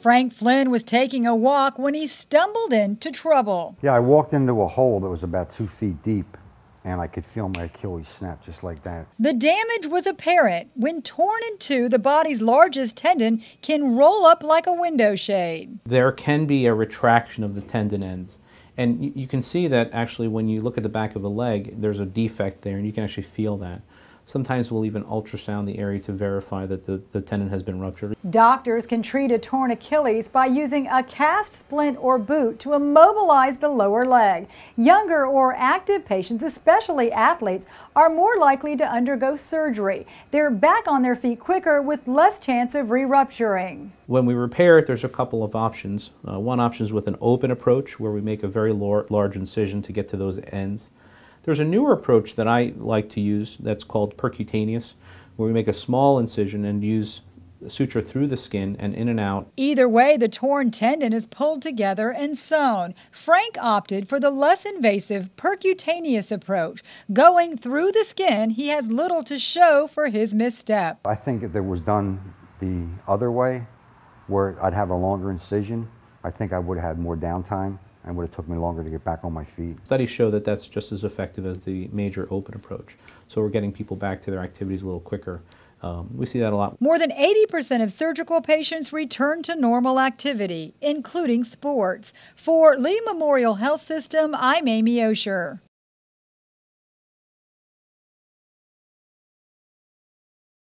Frank Flynn was taking a walk when he stumbled into trouble. Yeah, I walked into a hole that was about two feet deep and I could feel my Achilles snap just like that. The damage was apparent. When torn in two, the body's largest tendon can roll up like a window shade. There can be a retraction of the tendon ends. And you, can see that actually when you look at the back of the leg, there's a defect there, and you can actually feel that. Sometimes we'll even ultrasound the area to verify that the, the tendon has been ruptured. Doctors can treat a torn Achilles by using a cast, splint, or boot to immobilize the lower leg. Younger or active patients, especially athletes, are more likely to undergo surgery. They're back on their feet quicker with less chance of re-rupturing. When we repair it, there's a couple of options. Uh, one option is with an open approach where we make a very large incision to get to those ends. There's a newer approach that I like to use that's called percutaneous, where we make a small incision and use suture through the skin and in and out. Either way, the torn tendon is pulled together and sewn. Frank opted for the less invasive percutaneous approach. Going through the skin, he has little to show for his misstep. I think if it was done the other way, where I'd have a longer incision, I think I would have had more downtime and would have took me longer to get back on my feet. Studies show that that's just as effective as the major open approach. So we're getting people back to their activities a little quicker. Um, we see that a lot. More than 80% of surgical patients return to normal activity, including sports. For Lee Memorial Health System, I'm Amy Osher.